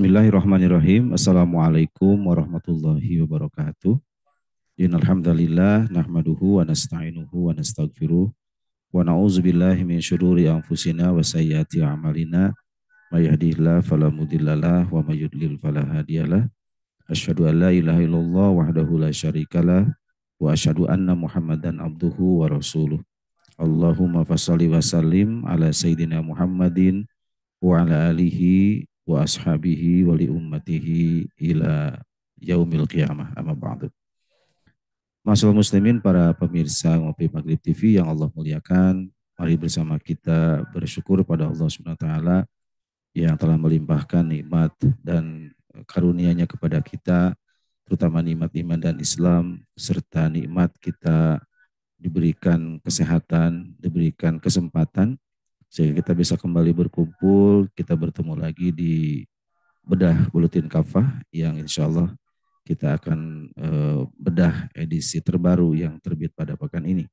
Bismillahirrahmanirrahim. Assalamualaikum warahmatullahi wabarakatuh. Innalhamdulillah. nahmaduhu wa nasta'inuhu wa nastaghfiruh wa na'udzubillahi min syururi anfusina wa sayyiati a'malina may yahdihillahu fala mudhillalah wa may yudlil fala hadiyalah. Asyhadu an la ilaha illallah wahdahu la syarikalah wa asyhadu anna Muhammadan abduhu wa rasuluh. Allahumma fashalli wa sallim ala sayyidina Muhammadin wa ala alihi wa ashabihi wa li ummatihi ila yaumil qiyamah amma ba'du. Masalah muslimin para pemirsa Ngopi Maghrib TV yang Allah muliakan, mari bersama kita bersyukur pada Allah Subhanahu wa taala yang telah melimpahkan nikmat dan karunia-Nya kepada kita, terutama nikmat iman dan Islam serta nikmat kita diberikan kesehatan, diberikan kesempatan sehingga kita bisa kembali berkumpul, kita bertemu lagi di bedah bulutin kafah yang insya Allah kita akan eh, bedah edisi terbaru yang terbit pada pekan ini.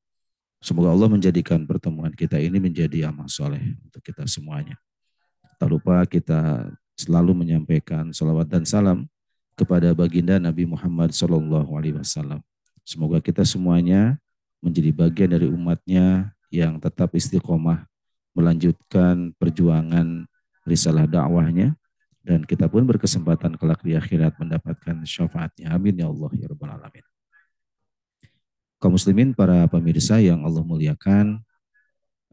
Semoga Allah menjadikan pertemuan kita ini menjadi amal soleh untuk kita semuanya. Tak lupa kita selalu menyampaikan salawat dan salam kepada baginda Nabi Muhammad Sallallahu Alaihi Wasallam. Semoga kita semuanya menjadi bagian dari umatnya yang tetap istiqomah melanjutkan perjuangan risalah dakwahnya dan kita pun berkesempatan kelak di akhirat mendapatkan syafaatnya. Amin ya Allah ya rabbal alamin. Kaum muslimin para pemirsa yang Allah muliakan,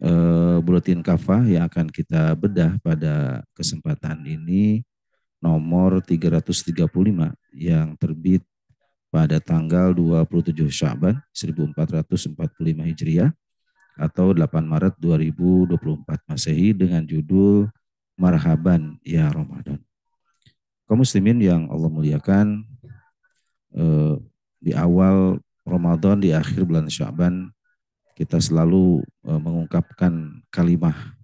eh, buletin kafah yang akan kita bedah pada kesempatan ini nomor 335 yang terbit pada tanggal 27 Syaban 1445 Hijriah atau 8 Maret 2024 Masehi dengan judul Marhaban ya Ramadan. Kau muslimin yang Allah muliakan eh, di awal Ramadan di akhir bulan Syaban kita selalu eh, mengungkapkan kalimah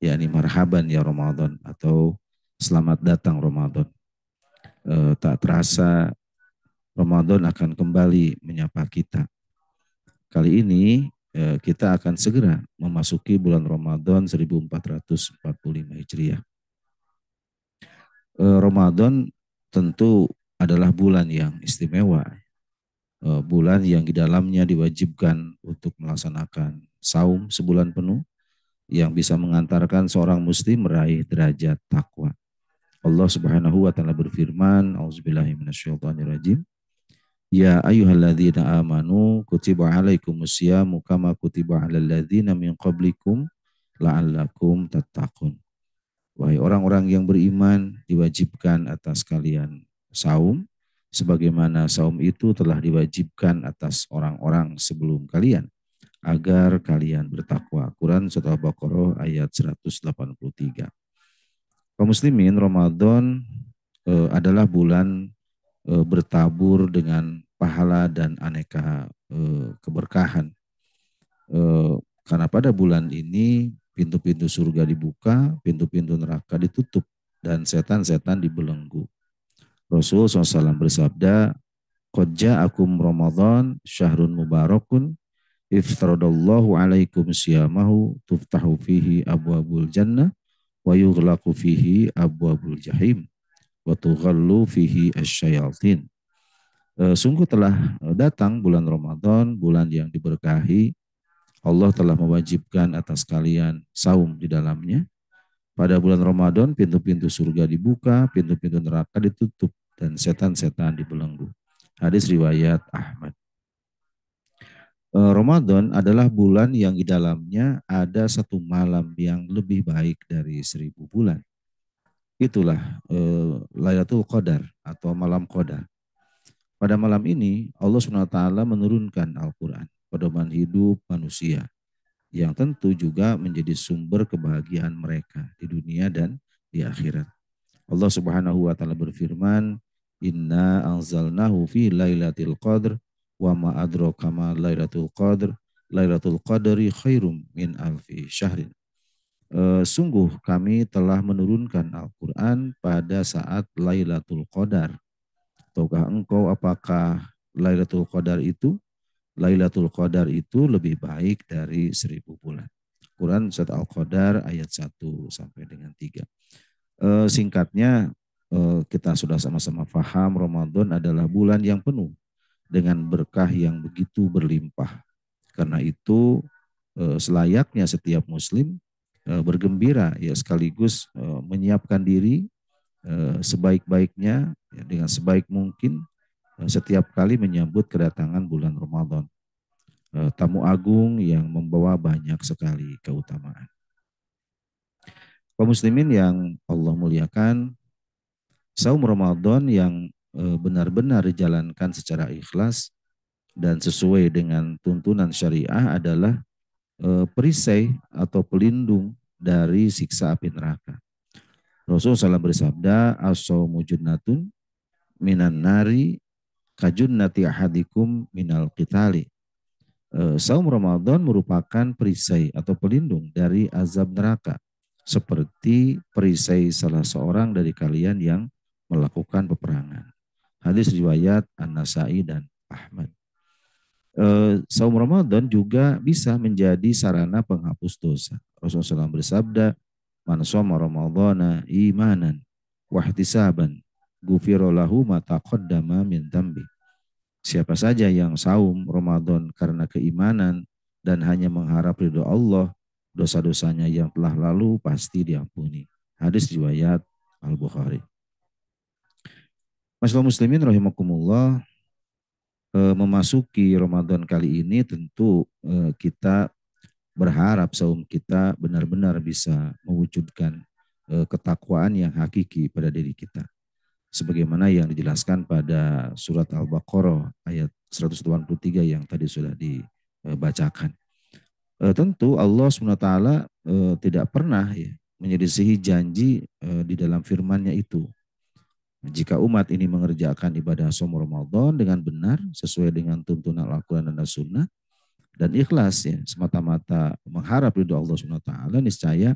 yakni marhaban ya Ramadan atau selamat datang Ramadan. Eh, tak terasa Ramadan akan kembali menyapa kita. Kali ini Eh, kita akan segera memasuki bulan Ramadan 1445 Hijriah. Eh, Ramadan tentu adalah bulan yang istimewa. Eh, bulan yang di dalamnya diwajibkan untuk melaksanakan saum sebulan penuh yang bisa mengantarkan seorang muslim meraih derajat takwa. Allah Subhanahu wa taala berfirman, "Auzubillahi minasyaitonirrajim." Ya ayyuhalladzina amanu kutiba alaikumus syiamu kama kutiba alal ladzina min qablikum la'allakum tattaqun. Wahai orang-orang yang beriman, diwajibkan atas kalian saum sebagaimana saum itu telah diwajibkan atas orang-orang sebelum kalian agar kalian bertakwa. Quran surah Al-Baqarah ayat 183. Kaum muslimin, Ramadan e, adalah bulan e, bertabur dengan pahala dan aneka e, keberkahan. E, karena pada bulan ini pintu-pintu surga dibuka, pintu-pintu neraka ditutup, dan setan-setan dibelenggu. Rasul SAW bersabda, Kodja akum Ramadan syahrun mubarakun iftaradallahu alaikum siyamahu tuftahu fihi abwabul jannah wa yughlaqu fihi abwabul jahim wa tughallu fihi asyayatin. E, eh, sungguh telah eh, datang bulan Ramadan, bulan yang diberkahi. Allah telah mewajibkan atas kalian saum di dalamnya. Pada bulan Ramadan pintu-pintu surga dibuka, pintu-pintu neraka ditutup dan setan-setan dibelenggu. Hadis riwayat Ahmad. E, Ramadan adalah bulan yang di dalamnya ada satu malam yang lebih baik dari seribu bulan itulah eh, Lailatul Qadar atau malam Qadar. Pada malam ini Allah SWT menurunkan Al-Quran, pedoman hidup manusia yang tentu juga menjadi sumber kebahagiaan mereka di dunia dan di akhirat. Allah Subhanahu wa taala berfirman, "Inna anzalnahu fi lailatul qadr wa ma adraka ma lailatul qadr, lailatul qadri khairum min alfi syahrin." Eh, sungguh kami telah menurunkan Al-Quran pada saat Lailatul Qadar. Tahukah engkau apakah Lailatul Qadar itu? Lailatul Qadar itu lebih baik dari seribu bulan. Quran Surat Al-Qadar ayat 1 sampai dengan 3. Eh, singkatnya, eh, kita sudah sama-sama faham Ramadan adalah bulan yang penuh dengan berkah yang begitu berlimpah. Karena itu, selayaknya setiap muslim Eh, bergembira ya sekaligus eh, menyiapkan diri eh, sebaik-baiknya ya, dengan sebaik mungkin setiap kali menyambut kedatangan bulan Ramadan. Tamu agung yang membawa banyak sekali keutamaan. Kaum muslimin yang Allah muliakan, saum Ramadan yang benar-benar dijalankan secara ikhlas dan sesuai dengan tuntunan syariah adalah Eh, perisai atau pelindung dari siksa api neraka. Rasulullah salam bersabda, asomu junnatun minan nari kajunnati ahadikum minal qitali." Eh, saum Ramadan merupakan perisai atau pelindung dari azab neraka, seperti perisai salah seorang dari kalian yang melakukan peperangan. Hadis riwayat An-Nasai dan Ahmad eh, saum Ramadan juga bisa menjadi sarana penghapus dosa. Rasulullah SAW bersabda, Man soma Ramadana imanan wahtisaban gufirolahu mataqaddama min dambi. Siapa saja yang saum Ramadan karena keimanan dan hanya mengharap ridho Allah, dosa-dosanya yang telah lalu pasti diampuni. Hadis riwayat Al-Bukhari. Masalah muslimin rahimakumullah, Eh, memasuki Ramadan kali ini tentu eh, kita berharap saum kita benar-benar bisa mewujudkan eh, ketakwaan yang hakiki pada diri kita. Sebagaimana yang dijelaskan pada surat Al-Baqarah ayat 183 yang tadi sudah dibacakan. Tentu Allah SWT tidak pernah ya, menyelisihi janji di dalam firmannya itu. Jika umat ini mengerjakan ibadah som Ramadan dengan benar, sesuai dengan tuntunan Al-Quran dan Sunnah, dan ikhlas ya, semata-mata mengharap ridho Allah Subhanahu taala niscaya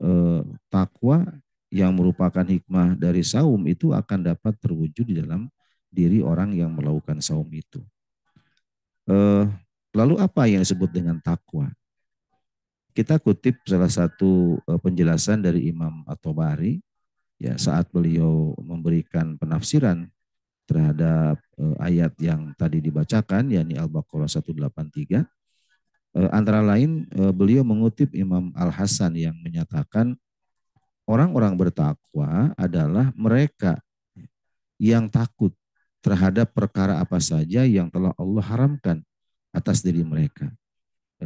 eh, takwa yang merupakan hikmah dari saum itu akan dapat terwujud di dalam diri orang yang melakukan saum itu. Eh, lalu apa yang disebut dengan takwa? Kita kutip salah satu eh, penjelasan dari Imam At-Tabari ya saat beliau memberikan penafsiran terhadap uh, ayat yang tadi dibacakan yakni Al-Baqarah 183 uh, eh, antara lain uh, beliau mengutip Imam Al-Hasan yang menyatakan orang-orang bertakwa adalah mereka yang takut terhadap perkara apa saja yang telah Allah haramkan atas diri mereka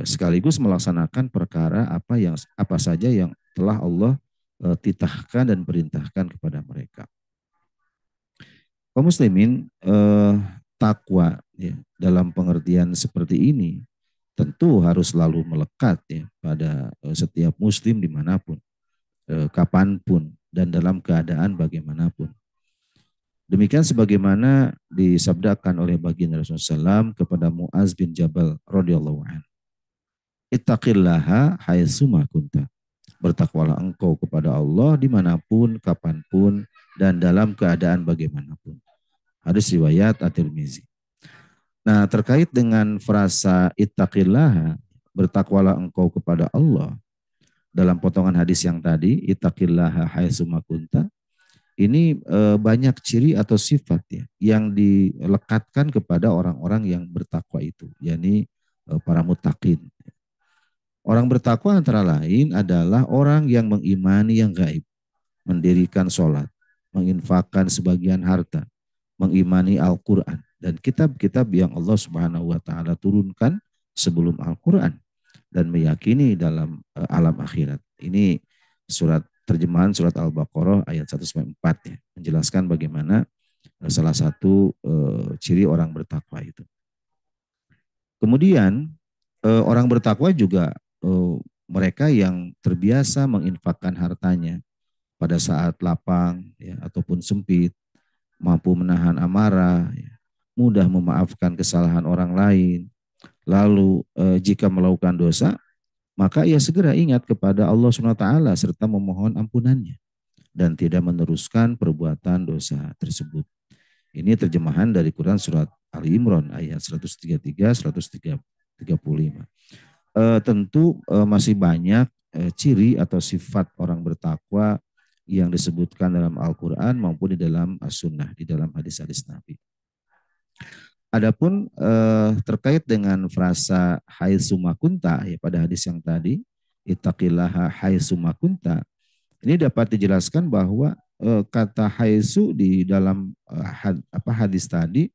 sekaligus melaksanakan perkara apa yang apa saja yang telah Allah Eh, titahkan dan perintahkan kepada mereka. Kaum muslimin eh, takwa ya, dalam pengertian seperti ini tentu harus selalu melekat ya pada eh, setiap muslim dimanapun, eh, kapanpun dan dalam keadaan bagaimanapun. Demikian sebagaimana disabdakan oleh baginda Rasulullah SAW kepada Muaz bin Jabal radhiyallahu an. Ittaqillaha haitsuma kunta Bertakwalah engkau kepada Allah dimanapun, kapanpun, dan dalam keadaan bagaimanapun. Hadis riwayat At-Tirmizi. Nah terkait dengan frasa ittaqillah, bertakwalah engkau kepada Allah. Dalam potongan hadis yang tadi, ittaqillah haitsumakunta. Ini eh, banyak ciri atau sifat ya yang dilekatkan kepada orang-orang yang bertakwa itu, yakni eh, para mutakin. Orang bertakwa antara lain adalah orang yang mengimani yang gaib, mendirikan sholat, menginfakkan sebagian harta, mengimani Al-Quran, dan kitab-kitab yang Allah Subhanahu wa Ta'ala turunkan sebelum Al-Quran, dan meyakini dalam e, alam akhirat. Ini surat terjemahan surat Al-Baqarah ayat 104 ya, menjelaskan bagaimana salah satu e, ciri orang bertakwa itu. Kemudian e, orang bertakwa juga Eh, mereka yang terbiasa menginfakkan hartanya pada saat lapang ya, ataupun sempit, mampu menahan amarah, ya, mudah memaafkan kesalahan orang lain. Lalu eh, jika melakukan dosa, maka ia segera ingat kepada Allah SWT serta memohon ampunannya dan tidak meneruskan perbuatan dosa tersebut. Ini terjemahan dari Quran surat Al Imran ayat 133 135 e, tentu e, masih banyak e, ciri atau sifat orang bertakwa yang disebutkan dalam Al-Quran maupun di dalam As-Sunnah, di dalam hadis-hadis Nabi. Adapun e, terkait dengan frasa hai sumakunta ya pada hadis yang tadi, itaqillaha hai sumakunta, ini dapat dijelaskan bahwa e, kata su di dalam e, had, apa hadis tadi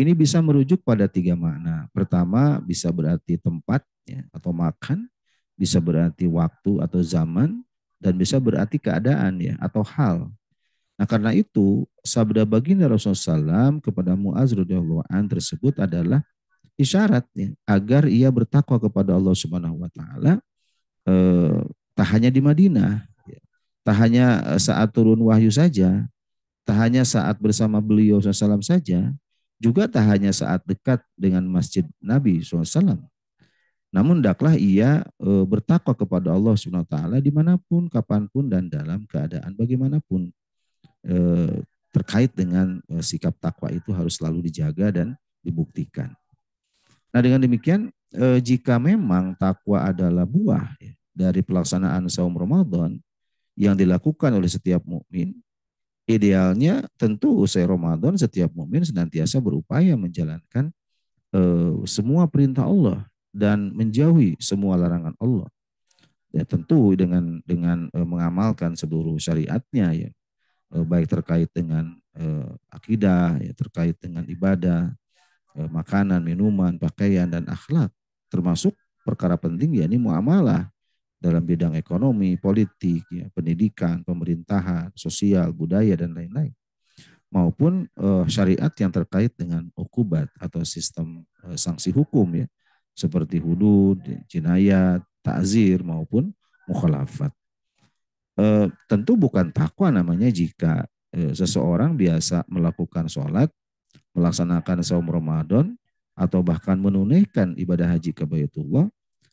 ini bisa merujuk pada tiga makna. Pertama bisa berarti tempat ya, atau makan, bisa berarti waktu atau zaman, dan bisa berarti keadaan ya atau hal. Nah karena itu sabda baginda Rasulullah SAW kepada Muaz an tersebut adalah isyarat ya, agar ia bertakwa kepada Allah Subhanahu wa taala eh, tak hanya di Madinah, ya. tak hanya eh, saat turun wahyu saja, tak hanya saat bersama beliau SAW saja, juga tak hanya saat dekat dengan masjid Nabi SAW. Namun daklah ia e, bertakwa kepada Allah Subhanahu wa taala dimanapun, kapanpun dan dalam keadaan bagaimanapun. E, terkait dengan e, sikap takwa itu harus selalu dijaga dan dibuktikan. Nah, dengan demikian e, jika memang takwa adalah buah ya, dari pelaksanaan saum Ramadan yang dilakukan oleh setiap mukmin, Idealnya tentu usai Ramadan setiap mukmin senantiasa berupaya menjalankan e, semua perintah Allah dan menjauhi semua larangan Allah. Ya tentu dengan dengan e, mengamalkan seluruh syariatnya ya e, baik terkait dengan e, akidah ya terkait dengan ibadah, e, makanan, minuman, pakaian dan akhlak termasuk perkara penting yakni muamalah dalam bidang ekonomi, politik, ya, pendidikan, pemerintahan, sosial, budaya dan lain-lain, maupun eh, syariat yang terkait dengan ukubat atau sistem eh, sanksi hukum ya, seperti hudud, jinayat, takzir maupun mukhalafat. Eh, tentu bukan takwa namanya jika eh, seseorang biasa melakukan sholat, melaksanakan saum Ramadan, atau bahkan menunaikan ibadah haji ke Baitullah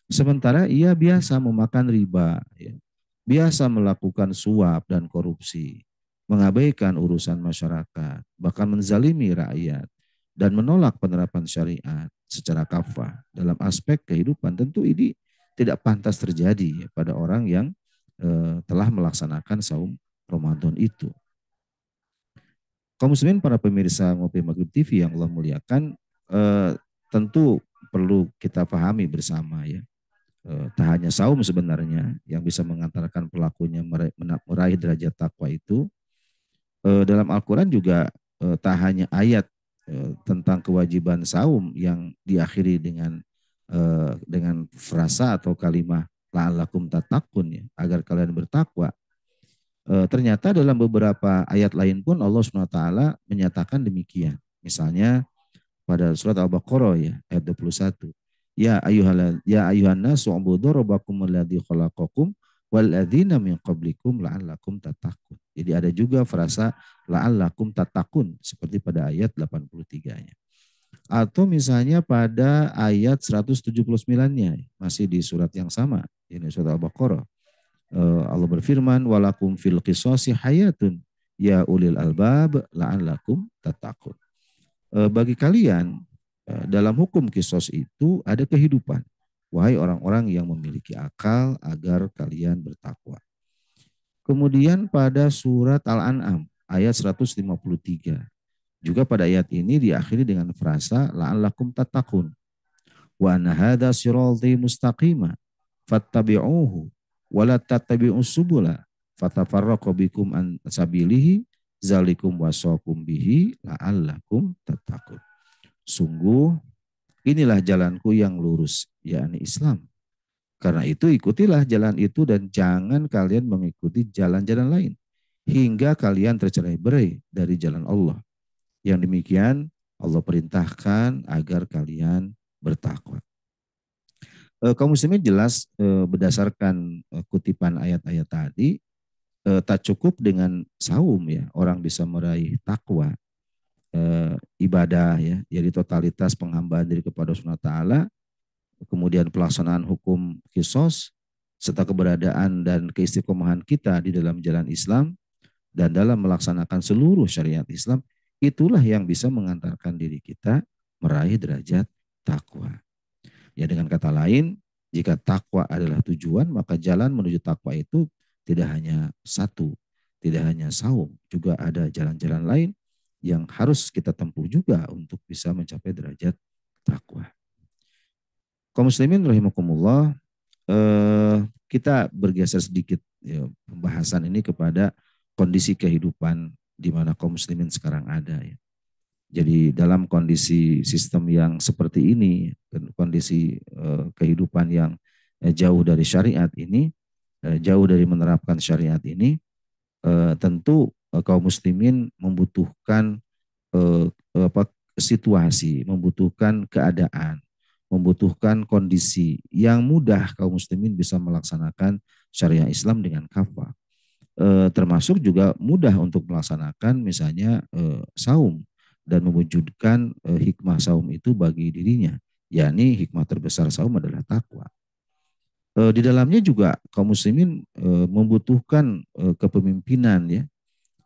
Sementara ia biasa memakan riba, ya. biasa melakukan suap dan korupsi, mengabaikan urusan masyarakat, bahkan menzalimi rakyat, dan menolak penerapan syariat secara kafah dalam aspek kehidupan. Tentu ini tidak pantas terjadi pada orang yang e, telah melaksanakan saum Ramadan itu. Kaum muslimin para pemirsa Ngopi Maghrib TV yang Allah muliakan, e, tentu perlu kita pahami bersama ya. Eh, tak hanya saum sebenarnya yang bisa mengantarkan pelakunya meraih derajat takwa itu eh, dalam Al-Quran juga eh, tak hanya ayat tentang kewajiban saum yang diakhiri dengan dengan frasa atau kalimat la'alakum tatakun ya agar kalian bertakwa ternyata dalam beberapa ayat lain pun Allah swt menyatakan demikian misalnya pada surat Al-Baqarah ya ayat 21 Ya ayuhal ya ayuhan nasu ubudu rabbakum aladhi khalaqakum waladina min qablikum la'allakum tatakun. Jadi ada juga frasa la'allakum tatakun seperti pada ayat 83-nya. Atau misalnya pada ayat 179-nya masih di surat yang sama, ini surat Al-Baqarah. Eh, Allah berfirman walakum fil qisasi hayatun ya ulil albab la'allakum tatakun. Eh, bagi kalian Eh, dalam hukum kisos itu ada kehidupan. Wahai orang-orang yang memiliki akal agar kalian bertakwa. Kemudian pada surat Al-An'am ayat 153. Juga pada ayat ini diakhiri dengan frasa la'allakum tatakun. Wa anna hadha sirati mustaqima fattabi'uhu wa la tattabi'us subula fatafarraqu bikum an sabilihi zalikum wasakum bihi la'allakum tatakun. Sungguh inilah jalanku yang lurus, yakni Islam. Karena itu ikutilah jalan itu dan jangan kalian mengikuti jalan-jalan lain hingga kalian tercerai berai dari jalan Allah. Yang demikian Allah perintahkan agar kalian bertakwa. E, kaum muslimin jelas e, berdasarkan e, kutipan ayat-ayat tadi e, tak cukup dengan saum ya orang bisa meraih takwa eh, ibadah ya, jadi totalitas penghambaan diri kepada Subhanahu taala, kemudian pelaksanaan hukum kisos serta keberadaan dan keistiqomahan kita di dalam jalan Islam dan dalam melaksanakan seluruh syariat Islam itulah yang bisa mengantarkan diri kita meraih derajat takwa. Ya dengan kata lain, jika takwa adalah tujuan, maka jalan menuju takwa itu tidak hanya satu, tidak hanya saum, juga ada jalan-jalan lain yang harus kita tempuh juga untuk bisa mencapai derajat takwa. Kaum muslimin rahimakumullah, eh, kita bergeser sedikit ya, pembahasan ini kepada kondisi kehidupan di mana kaum muslimin sekarang ada ya. Jadi dalam kondisi sistem yang seperti ini, kondisi eh, kehidupan yang eh, jauh dari syariat ini, eh, jauh dari menerapkan syariat ini, eh, tentu Eh, kaum muslimin membutuhkan eh, eh, apa situasi, membutuhkan keadaan, membutuhkan kondisi yang mudah kaum muslimin bisa melaksanakan syariah Islam dengan kafah. Eh, termasuk juga mudah untuk melaksanakan misalnya saum dan mewujudkan hikmah saum itu bagi dirinya, yakni hikmah terbesar saum adalah takwa. di dalamnya juga kaum muslimin membutuhkan kepemimpinan ya,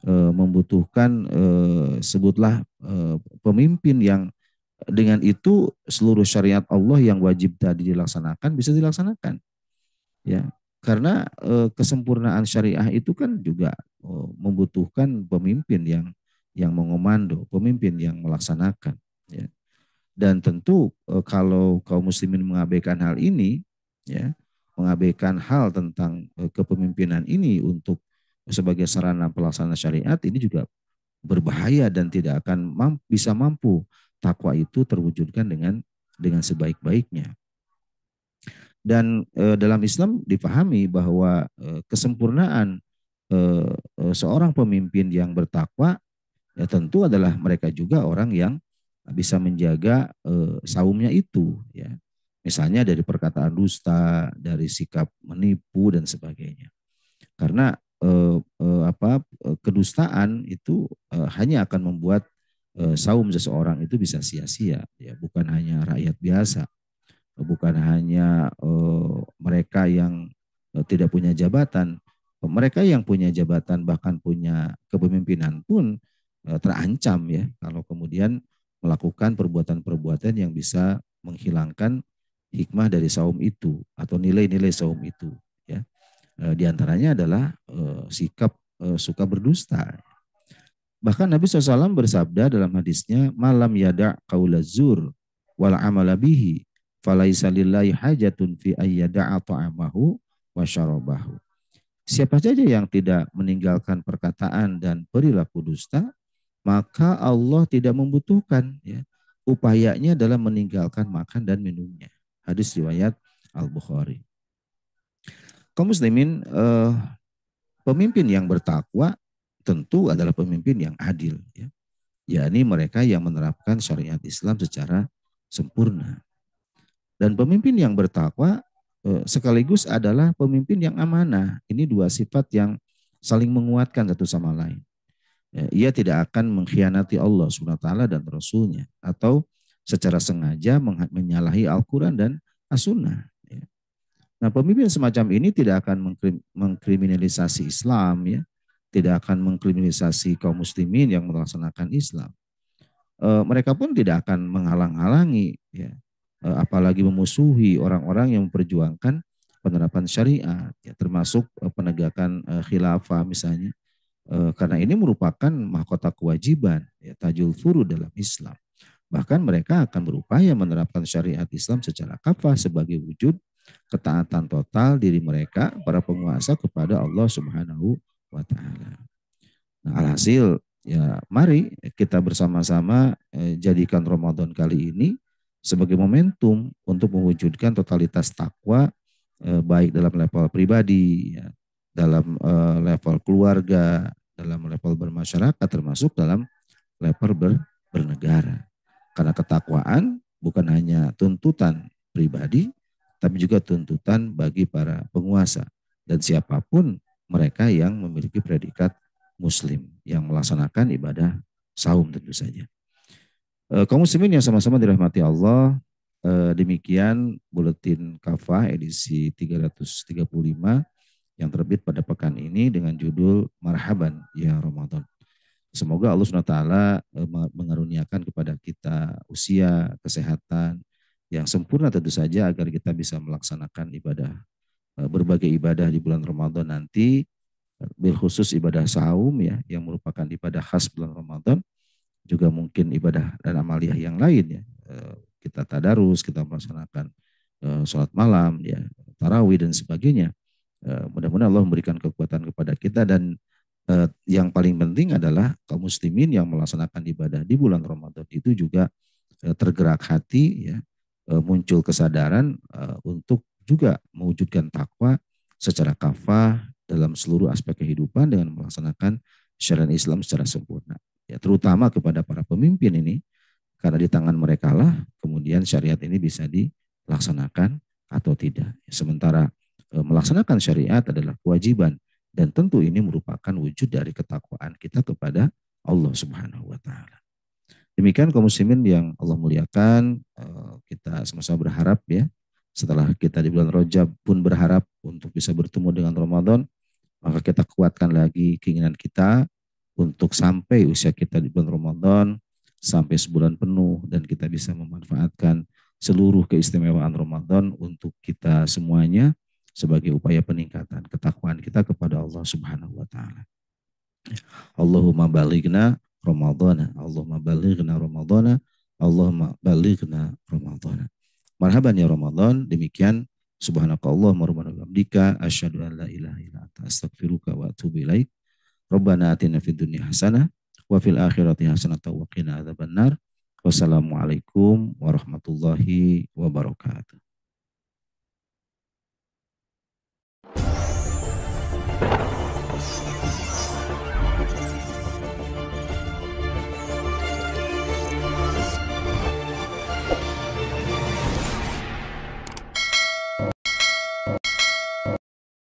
Eh, membutuhkan eh, sebutlah eh, pemimpin yang dengan itu seluruh syariat Allah yang wajib tadi dilaksanakan bisa dilaksanakan ya karena kesempurnaan syariah itu kan juga oh, membutuhkan pemimpin yang yang mengomando pemimpin yang melaksanakan ya dan tentu kalau kaum muslimin mengabaikan hal ini ya mengabaikan hal tentang kepemimpinan ini untuk sebagai sarana pelaksana syariat ini juga berbahaya dan tidak akan mampu, bisa mampu takwa itu terwujudkan dengan dengan sebaik-baiknya. Dan e, dalam Islam dipahami bahwa e, kesempurnaan e, e, seorang pemimpin yang bertakwa ya tentu adalah mereka juga orang yang bisa menjaga e, saumnya itu ya. Misalnya dari perkataan dusta, dari sikap menipu dan sebagainya. Karena eh, eh, apa eh, kedustaan itu eh, hanya akan membuat eh, saum seseorang itu bisa sia-sia ya bukan hanya rakyat biasa bukan hanya eh, mereka yang eh, tidak punya jabatan mereka yang punya jabatan bahkan punya kepemimpinan pun eh, terancam ya kalau kemudian melakukan perbuatan-perbuatan yang bisa menghilangkan hikmah dari saum itu atau nilai-nilai saum itu Eh, di antaranya adalah eh, sikap eh, suka berdusta. Bahkan Nabi SAW bersabda dalam hadisnya, Malam yada' kaulazur wal amalabihi falaisalillahi hajatun fi ayyada ta'amahu wa syarabahu. Siapa saja yang tidak meninggalkan perkataan dan perilaku dusta, maka Allah tidak membutuhkan ya, upayanya dalam meninggalkan makan dan minumnya. Hadis riwayat Al-Bukhari kaum muslimin eh, pemimpin yang bertakwa tentu adalah pemimpin yang adil ya yakni mereka yang menerapkan syariat Islam secara sempurna dan pemimpin yang bertakwa eh, sekaligus adalah pemimpin yang amanah ini dua sifat yang saling menguatkan satu sama lain ya, ia tidak akan mengkhianati Allah swt dan Rasulnya atau secara sengaja menyalahi Al-Quran dan As-Sunnah Nah, pemimpin semacam ini tidak akan mengkriminalisasi Islam ya, tidak akan mengkriminalisasi kaum muslimin yang melaksanakan Islam. E, mereka pun tidak akan menghalang-halangi ya, e, apalagi memusuhi orang-orang yang memperjuangkan penerapan syariat ya, termasuk eh, penegakan e, khilafah misalnya. E, karena ini merupakan mahkota kewajiban ya, tajul furu dalam Islam. Bahkan mereka akan berupaya menerapkan syariat Islam secara kafah sebagai wujud ketaatan total diri mereka para penguasa kepada Allah Subhanahu wa taala. Nah, alhasil ya mari kita bersama-sama eh, jadikan Ramadan kali ini sebagai momentum untuk mewujudkan totalitas takwa eh, baik dalam level pribadi ya, dalam eh, level keluarga, dalam level bermasyarakat termasuk dalam level ber, bernegara. Karena ketakwaan bukan hanya tuntutan pribadi tapi juga tuntutan bagi para penguasa dan siapapun mereka yang memiliki predikat muslim yang melaksanakan ibadah saum tentu saja. Eh, kaum muslimin yang sama-sama dirahmati Allah, eh, demikian buletin kafah edisi 335 yang terbit pada pekan ini dengan judul Marhaban ya Ramadan. Semoga Allah SWT eh, mengaruniakan kepada kita usia, kesehatan, yang sempurna tentu saja agar kita bisa melaksanakan ibadah eh, berbagai ibadah di bulan Ramadan nanti bil khusus ibadah saum ya yang merupakan ibadah khas bulan Ramadan juga mungkin ibadah dan amaliah yang lain ya eh, kita tadarus kita melaksanakan eh, sholat malam ya tarawih dan sebagainya mudah-mudahan Allah memberikan kekuatan kepada kita dan yang paling penting adalah kaum muslimin yang melaksanakan ibadah di bulan Ramadan itu juga tergerak hati ya Eh, muncul kesadaran eh, untuk juga mewujudkan takwa secara kafah dalam seluruh aspek kehidupan dengan melaksanakan syariat Islam secara sempurna. Ya, terutama kepada para pemimpin ini karena di tangan mereka lah kemudian syariat ini bisa dilaksanakan atau tidak. Sementara eh, melaksanakan syariat adalah kewajiban dan tentu ini merupakan wujud dari ketakwaan kita kepada Allah Subhanahu wa taala. Demikian kaum muslimin yang Allah muliakan, eh, kita sama-sama berharap ya, setelah kita di bulan Rojab pun berharap untuk bisa bertemu dengan Ramadan, maka kita kuatkan lagi keinginan kita untuk sampai usia kita di bulan Ramadan, sampai sebulan penuh dan kita bisa memanfaatkan seluruh keistimewaan Ramadan untuk kita semuanya sebagai upaya peningkatan ketakwaan kita kepada Allah Subhanahu wa taala. Allahumma balighna Ramadhan, Allahumma balighna Ramadhan, Allahumma balighna Ramadhan. Marhaban ya Ramadhan. Demikian Allah, warahmatullahi wabarakatuh. Asyhadu an la ilaha illa anta wa atubu ilaik. Rabbana atina fid dunya wa fil akhirati hasanah wa qina adzabannar. Wassalamualaikum warahmatullahi wabarakatuh.